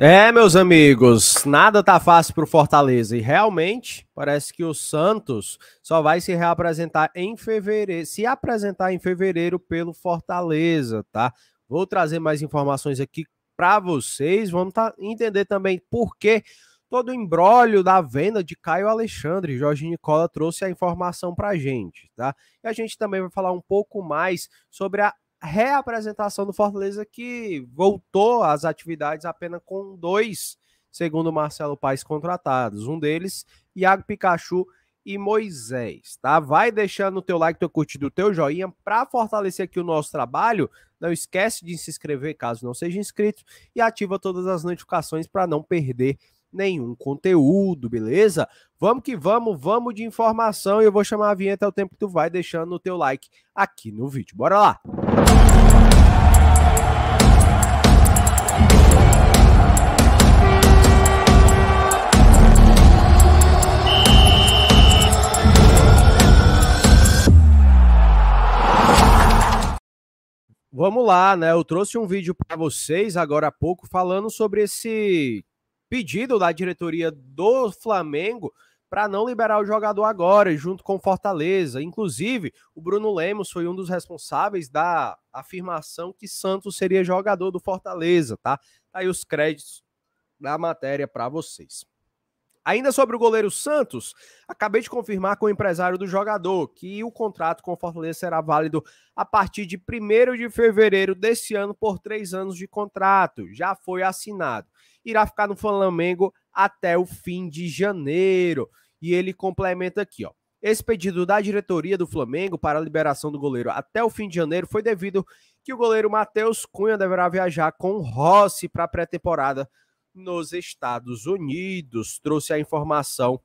É, meus amigos, nada tá fácil pro Fortaleza e realmente parece que o Santos só vai se reapresentar em fevereiro, se apresentar em fevereiro pelo Fortaleza, tá? Vou trazer mais informações aqui para vocês, vamos tá, entender também por que todo o embrólio da venda de Caio Alexandre. Jorginho Nicola trouxe a informação para gente, tá? E a gente também vai falar um pouco mais sobre a reapresentação do Fortaleza que voltou às atividades apenas com dois, segundo Marcelo Paes, contratados. Um deles, Iago Pikachu e Moisés, tá? Vai deixando o teu like, teu curtido, o teu joinha para fortalecer aqui o nosso trabalho. Não esquece de se inscrever caso não seja inscrito e ativa todas as notificações para não perder nenhum conteúdo, beleza? Vamos que vamos, vamos de informação e eu vou chamar a vinheta ao é tempo que tu vai deixando o teu like aqui no vídeo. Bora lá! Vamos lá, né? Eu trouxe um vídeo para vocês agora há pouco falando sobre esse pedido da diretoria do Flamengo para não liberar o jogador agora, junto com Fortaleza. Inclusive, o Bruno Lemos foi um dos responsáveis da afirmação que Santos seria jogador do Fortaleza, tá? tá aí os créditos da matéria para vocês. Ainda sobre o goleiro Santos, acabei de confirmar com o empresário do jogador que o contrato com o Fortaleza será válido a partir de 1 de fevereiro desse ano por três anos de contrato. Já foi assinado irá ficar no Flamengo até o fim de janeiro. E ele complementa aqui, ó. Esse pedido da diretoria do Flamengo para a liberação do goleiro até o fim de janeiro foi devido que o goleiro Matheus Cunha deverá viajar com Rossi para a pré-temporada nos Estados Unidos. Trouxe a informação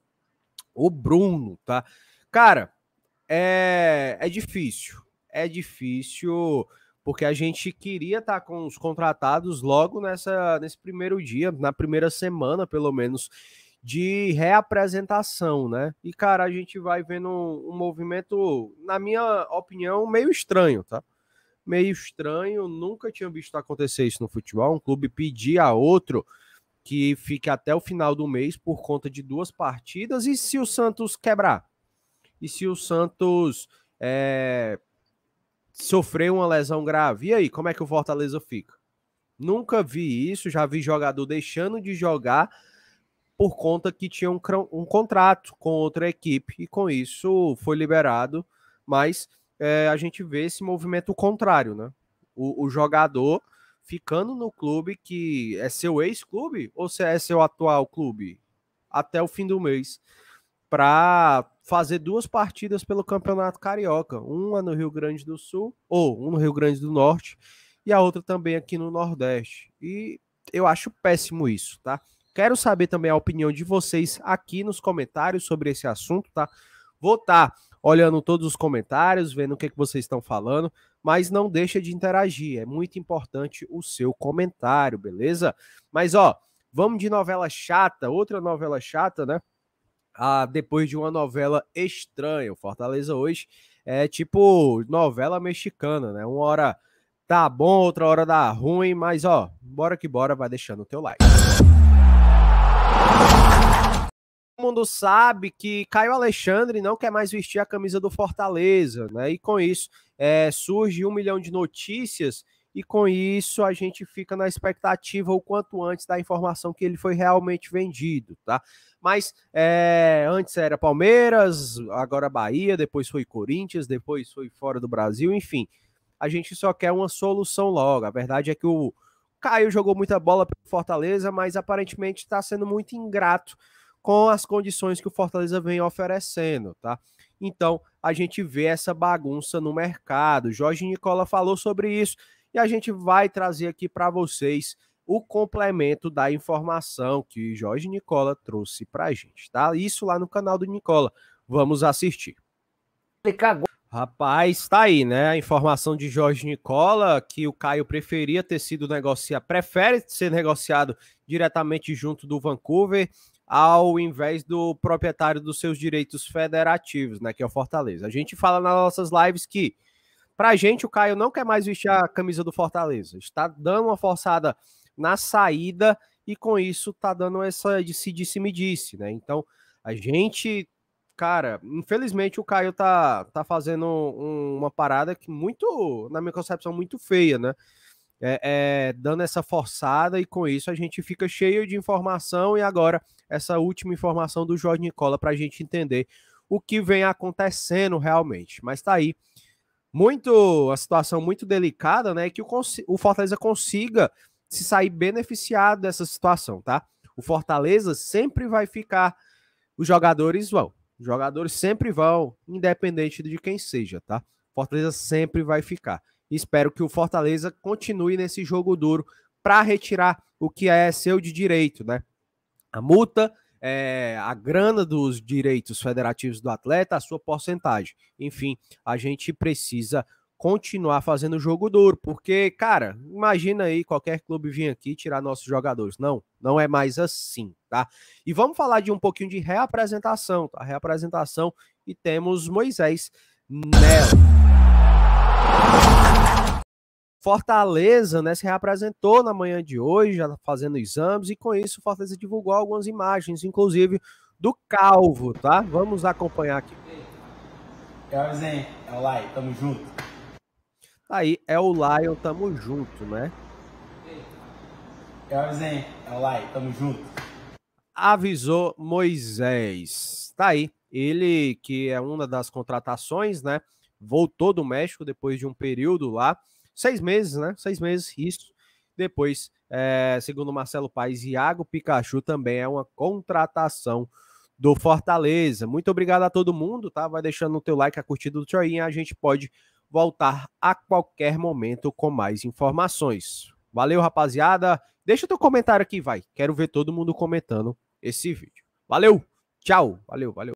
o Bruno, tá? Cara, é, é difícil. É difícil porque a gente queria estar tá com os contratados logo nessa, nesse primeiro dia, na primeira semana, pelo menos, de reapresentação, né? E, cara, a gente vai vendo um, um movimento, na minha opinião, meio estranho, tá? Meio estranho, nunca tinha visto acontecer isso no futebol. Um clube pedir a outro que fique até o final do mês por conta de duas partidas. E se o Santos quebrar? E se o Santos é, sofreu uma lesão grave. E aí, como é que o Fortaleza fica? Nunca vi isso, já vi jogador deixando de jogar por conta que tinha um, um contrato com outra equipe e com isso foi liberado, mas é, a gente vê esse movimento contrário, né? O, o jogador ficando no clube que é seu ex-clube ou se é seu atual clube até o fim do mês para fazer duas partidas pelo Campeonato Carioca, uma no Rio Grande do Sul, ou um no Rio Grande do Norte, e a outra também aqui no Nordeste. E eu acho péssimo isso, tá? Quero saber também a opinião de vocês aqui nos comentários sobre esse assunto, tá? Vou estar tá olhando todos os comentários, vendo o que, que vocês estão falando, mas não deixa de interagir. É muito importante o seu comentário, beleza? Mas ó, vamos de novela chata, outra novela chata, né? ah, depois de uma novela estranha. O Fortaleza hoje é tipo novela mexicana, né? Uma hora tá bom, outra hora dá ruim, mas ó, bora que bora, vai deixando o teu like. Todo mundo sabe que Caio Alexandre não quer mais vestir a camisa do Fortaleza, né? E com isso é, surge um milhão de notícias e com isso a gente fica na expectativa o quanto antes da informação que ele foi realmente vendido, tá? Mas é, antes era Palmeiras, agora Bahia, depois foi Corinthians, depois foi fora do Brasil, enfim. A gente só quer uma solução logo. A verdade é que o Caio jogou muita bola para Fortaleza, mas aparentemente está sendo muito ingrato com as condições que o Fortaleza vem oferecendo, tá? Então a gente vê essa bagunça no mercado. Jorge Nicola falou sobre isso e a gente vai trazer aqui para vocês o complemento da informação que Jorge Nicola trouxe para a gente, tá? Isso lá no canal do Nicola. Vamos assistir. Rapaz, tá aí, né? A informação de Jorge Nicola que o Caio preferia ter sido negociado, prefere ser negociado diretamente junto do Vancouver ao invés do proprietário dos seus direitos federativos, né? Que é o Fortaleza. A gente fala nas nossas lives que Pra gente, o Caio não quer mais vestir a camisa do Fortaleza. Está dando uma forçada na saída e com isso tá dando essa de se disse me disse, né? Então, a gente, cara, infelizmente o Caio tá, tá fazendo um, uma parada que muito, na minha concepção, muito feia, né? É, é, dando essa forçada e com isso a gente fica cheio de informação e agora essa última informação do Jorge Nicola para a gente entender o que vem acontecendo realmente. Mas tá aí muito a situação muito delicada, né? Que o, o Fortaleza consiga se sair beneficiado dessa situação, tá? O Fortaleza sempre vai ficar. Os jogadores vão. Os jogadores sempre vão, independente de quem seja, tá? Fortaleza sempre vai ficar. Espero que o Fortaleza continue nesse jogo duro para retirar o que é seu de direito, né? A multa é, a grana dos direitos federativos do atleta, a sua porcentagem. Enfim, a gente precisa continuar fazendo jogo duro, porque, cara, imagina aí qualquer clube vir aqui tirar nossos jogadores. Não, não é mais assim, tá? E vamos falar de um pouquinho de reapresentação, tá? Reapresentação e temos Moisés Neto. Fortaleza né, se reapresentou na manhã de hoje, já fazendo exames, e com isso Fortaleza divulgou algumas imagens, inclusive do Calvo, tá? Vamos acompanhar aqui. É o Zé, É o Lion, tamo junto. Tá aí, é o Lion, tamo junto, né? É o Zé, É o Lion, tamo junto. Avisou Moisés. Tá aí. Ele, que é uma das contratações, né? Voltou do México depois de um período lá seis meses, né? Seis meses, isso. Depois, é, segundo Marcelo Paes, Iago Pikachu também é uma contratação do Fortaleza. Muito obrigado a todo mundo, tá? Vai deixando o teu like, a curtida do joinha, a gente pode voltar a qualquer momento com mais informações. Valeu, rapaziada. Deixa o teu comentário aqui, vai. Quero ver todo mundo comentando esse vídeo. Valeu. Tchau. Valeu, valeu.